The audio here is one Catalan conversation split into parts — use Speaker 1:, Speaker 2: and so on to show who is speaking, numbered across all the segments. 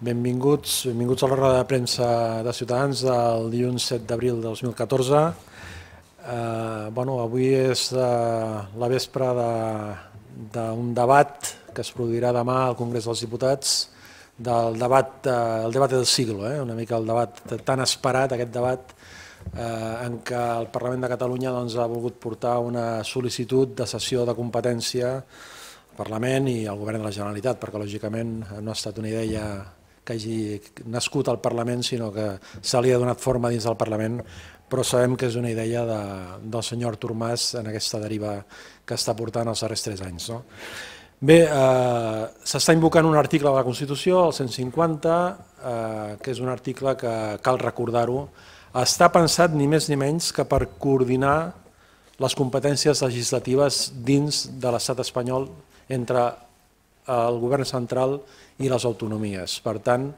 Speaker 1: Benvinguts, benvinguts a la roda de premsa de Ciutadans del dilluns 7 d'abril de 2014. Eh, bueno, avui és eh, la vespre d'un de, de debat que es produirà demà al Congrés dels Diputats, del debat, eh, el debat del siglo, eh, una mica el debat tan esperat, aquest debat eh, en què el Parlament de Catalunya doncs, ha volgut portar una sol·licitud de cessió de competència al Parlament i al Govern de la Generalitat, perquè lògicament no ha estat una idea que hagi nascut al Parlament, sinó que se li ha donat forma dins del Parlament, però sabem que és una idea de, del senyor Artur Mas en aquesta deriva que està portant els darrers tres anys. No? Bé, eh, s'està invocant un article de la Constitució, el 150, eh, que és un article que cal recordar-ho, està pensat ni més ni menys que per coordinar les competències legislatives dins de l'estat espanyol entre el govern central i les autonomies. Per tant,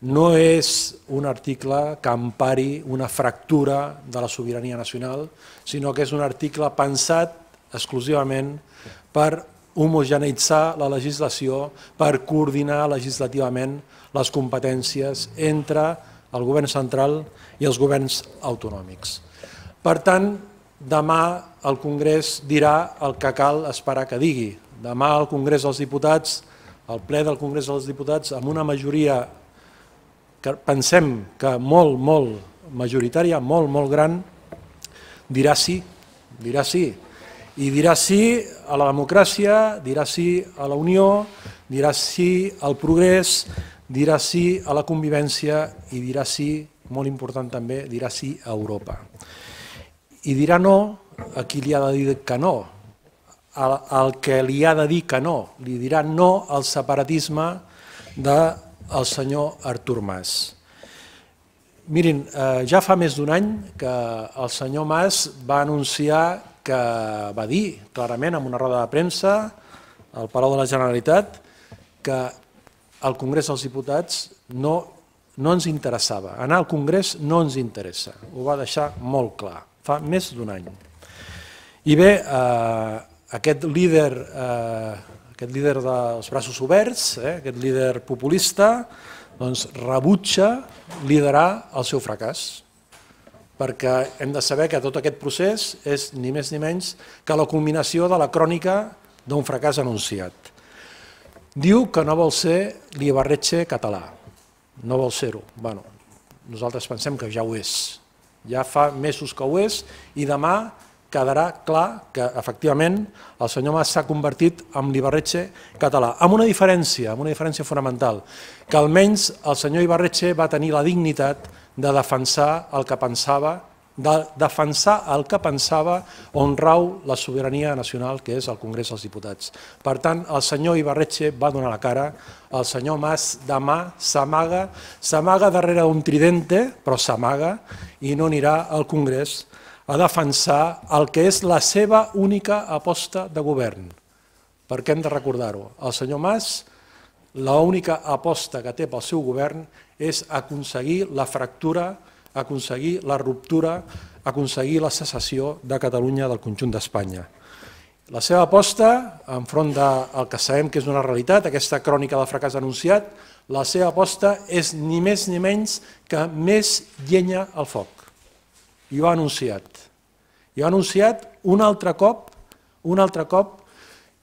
Speaker 1: no és un article que empari una fractura de la sobirania nacional, sinó que és un article pensat exclusivament per homogeneitzar la legislació, per coordinar legislativament les competències entre el govern central i els governs autonòmics. Per tant, demà el Congrés dirà el que cal esperar que digui demà al Congrés dels Diputats, al ple del Congrés dels Diputats, amb una majoria que pensem que molt, molt majoritària, molt, molt gran, dirà sí, dirà sí. I dirà sí a la democràcia, dirà sí a la unió, dirà sí al progrés, dirà sí a la convivència i dirà sí, molt important també, dirà sí a Europa. I dirà no a qui li ha de dir que no, el, que li ha de dir que no, li dirà no al separatisme del senyor Artur Mas. Mirin, eh, ja fa més d'un any que el senyor Mas va anunciar que va dir clarament en una roda de premsa al Palau de la Generalitat que el Congrés dels Diputats no, no ens interessava. Anar al Congrés no ens interessa. Ho va deixar molt clar, fa més d'un any. I bé, eh, aquest líder, eh, aquest líder dels braços oberts, eh, aquest líder populista, doncs rebutja liderar el seu fracàs, perquè hem de saber que tot aquest procés és ni més ni menys que la culminació de la crònica d'un fracàs anunciat. Diu que no vol ser l'Ibarretxe català, no vol ser-ho. Bueno, nosaltres pensem que ja ho és, ja fa mesos que ho és i demà quedarà clar que, efectivament, el senyor Mas s'ha convertit en l'Ibarretxe català, amb una diferència, amb una diferència fonamental, que almenys el senyor Ibarretxe va tenir la dignitat de defensar el que pensava, de defensar el que pensava on rau la sobirania nacional, que és el Congrés dels Diputats. Per tant, el senyor Ibarretxe va donar la cara, el senyor Mas demà s'amaga, s'amaga darrere d'un tridente, però s'amaga, i no anirà al Congrés a defensar el que és la seva única aposta de govern. Perquè hem de recordar-ho, el senyor Mas, l'única aposta que té pel seu govern és aconseguir la fractura, aconseguir la ruptura, aconseguir la secessió de Catalunya del conjunt d'Espanya. La seva aposta, enfront del que sabem que és una realitat, aquesta crònica del fracàs anunciat, la seva aposta és ni més ni menys que més llenya al foc i ho ha anunciat. I ho ha anunciat un altre cop, un altre cop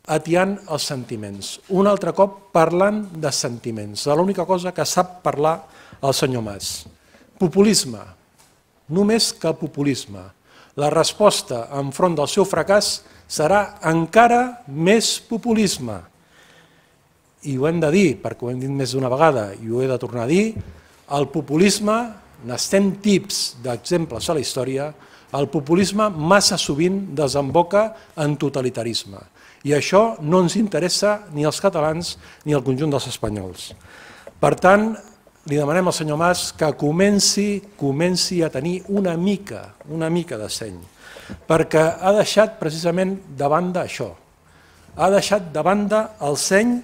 Speaker 1: atiant els sentiments, un altre cop parlant de sentiments, de l'única cosa que sap parlar el senyor Mas. Populisme, només que populisme. La resposta enfront del seu fracàs serà encara més populisme. I ho hem de dir, perquè ho hem dit més d'una vegada i ho he de tornar a dir, el populisme n'estem tips d'exemples a la història, el populisme massa sovint desemboca en totalitarisme. I això no ens interessa ni als catalans ni al conjunt dels espanyols. Per tant, li demanem al senyor Mas que comenci, comenci a tenir una mica, una mica de seny, perquè ha deixat precisament de banda això. Ha deixat de banda el seny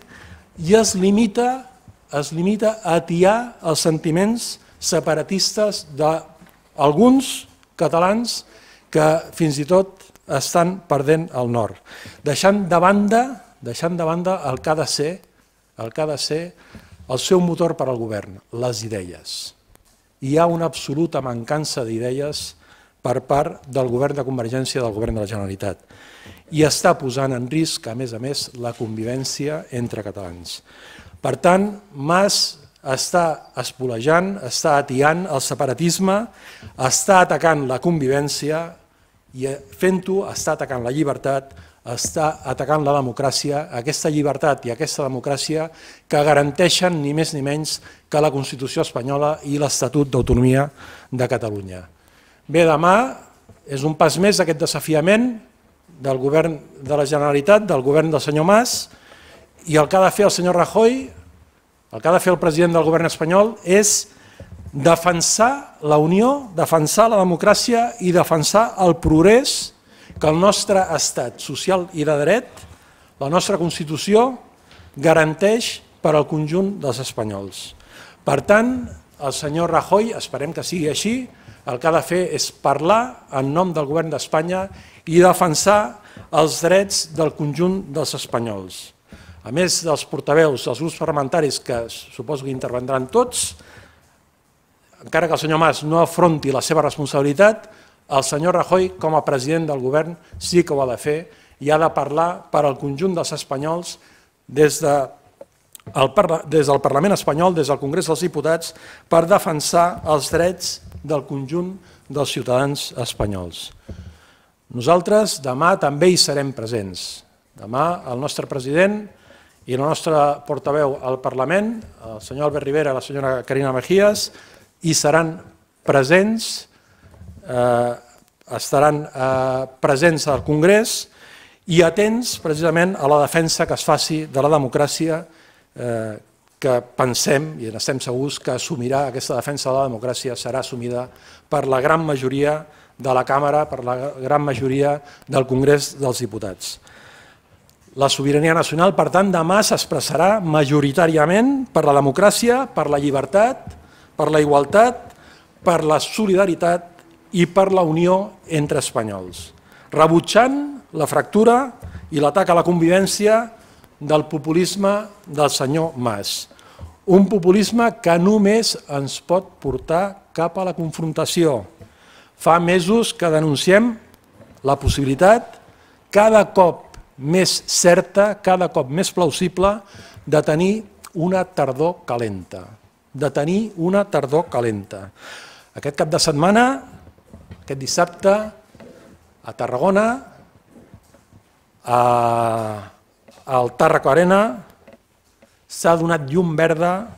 Speaker 1: i es limita, es limita a atiar els sentiments separatistes d'alguns catalans que fins i tot estan perdent el nord, deixant de banda deixant de banda el que ha de ser el que ha de ser el seu motor per al govern, les idees. Hi ha una absoluta mancança d'idees per part del govern de Convergència i del govern de la Generalitat. I està posant en risc, a més a més, la convivència entre catalans. Per tant, Mas està espolejant, està atiant el separatisme, està atacant la convivència i eh, fent-ho està atacant la llibertat, està atacant la democràcia, aquesta llibertat i aquesta democràcia que garanteixen ni més ni menys que la Constitució espanyola i l'Estatut d'Autonomia de Catalunya. Bé, demà és un pas més d'aquest desafiament del govern de la Generalitat, del govern del senyor Mas, i el que ha de fer el senyor Rajoy el que ha de fer el president del govern espanyol és defensar la Unió, defensar la democràcia i defensar el progrés que el nostre estat social i de dret, la nostra Constitució, garanteix per al conjunt dels espanyols. Per tant, el senyor Rajoy, esperem que sigui així, el que ha de fer és parlar en nom del govern d'Espanya i defensar els drets del conjunt dels espanyols a més dels portaveus, dels grups parlamentaris, que suposo que intervendran tots, encara que el senyor Mas no afronti la seva responsabilitat, el senyor Rajoy, com a president del govern, sí que ho ha de fer i ha de parlar per al conjunt dels espanyols des, de el des del Parlament espanyol, des del Congrés dels Diputats, per defensar els drets del conjunt dels ciutadans espanyols. Nosaltres demà també hi serem presents. Demà el nostre president i la nostra portaveu al Parlament, el senyor Albert Rivera i la senyora Carina Mejías, hi seran presents, eh, estaran eh, presents al Congrés i atents precisament a la defensa que es faci de la democràcia eh, que pensem, i estem segurs que assumirà aquesta defensa de la democràcia, serà assumida per la gran majoria de la Càmera, per la gran majoria del Congrés dels Diputats. La sobirania nacional, per tant, demà s'expressarà majoritàriament per la democràcia, per la llibertat, per la igualtat, per la solidaritat i per la unió entre espanyols, rebutjant la fractura i l'atac a la convivència del populisme del senyor Mas. Un populisme que només ens pot portar cap a la confrontació. Fa mesos que denunciem la possibilitat cada cop més certa, cada cop més plausible, de tenir una tardor calenta. De tenir una tardor calenta. Aquest cap de setmana, aquest dissabte, a Tarragona, a, al Tàrraco Arena, s'ha donat llum verda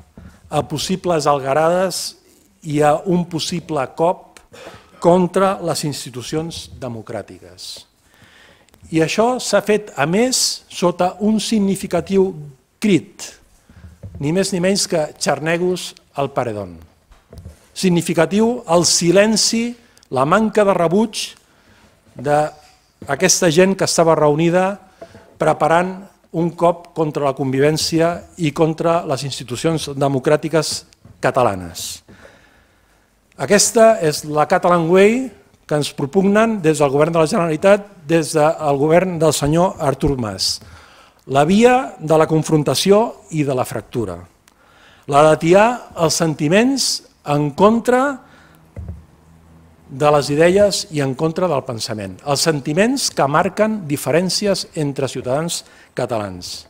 Speaker 1: a possibles algarades i a un possible cop contra les institucions democràtiques. I això s'ha fet, a més, sota un significatiu crit, ni més ni menys que xarnegos al paredon. Significatiu el silenci, la manca de rebuig d'aquesta gent que estava reunida preparant un cop contra la convivència i contra les institucions democràtiques catalanes. Aquesta és la Catalan Way, que ens propugnen des del govern de la Generalitat, des del govern del senyor Artur Mas. La via de la confrontació i de la fractura. La de tirar els sentiments en contra de les idees i en contra del pensament. Els sentiments que marquen diferències entre ciutadans catalans.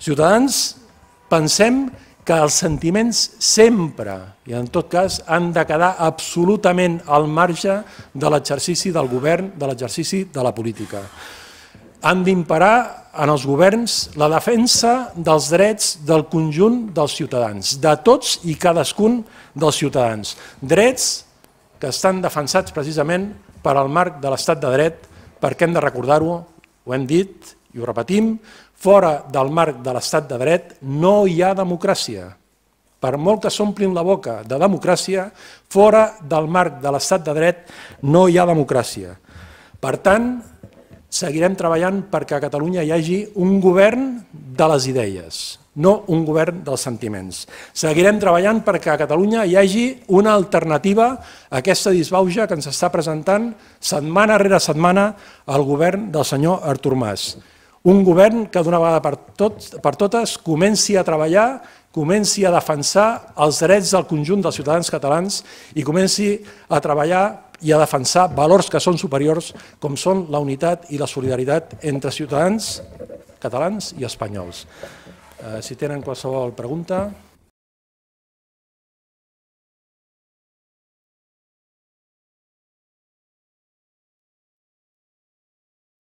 Speaker 1: Ciutadans, pensem que que els sentiments sempre, i en tot cas, han de quedar absolutament al marge de l'exercici del govern, de l'exercici de la política. Han d'imparar en els governs la defensa dels drets del conjunt dels ciutadans, de tots i cadascun dels ciutadans. Drets que estan defensats precisament per al marc de l'estat de dret, perquè hem de recordar-ho, ho hem dit i ho repetim, fora del marc de l'estat de dret no hi ha democràcia. Per molt que s'omplin la boca de democràcia, fora del marc de l'estat de dret no hi ha democràcia. Per tant, seguirem treballant perquè a Catalunya hi hagi un govern de les idees, no un govern dels sentiments. Seguirem treballant perquè a Catalunya hi hagi una alternativa a aquesta disbauja que ens està presentant setmana rere setmana el govern del senyor Artur Mas un govern que d'una vegada per, per totes comenci a treballar, comenci a defensar els drets del conjunt dels ciutadans catalans i comenci a treballar i a defensar valors que són superiors com són la unitat i la solidaritat entre ciutadans catalans i espanyols. Eh, si tenen qualsevol pregunta...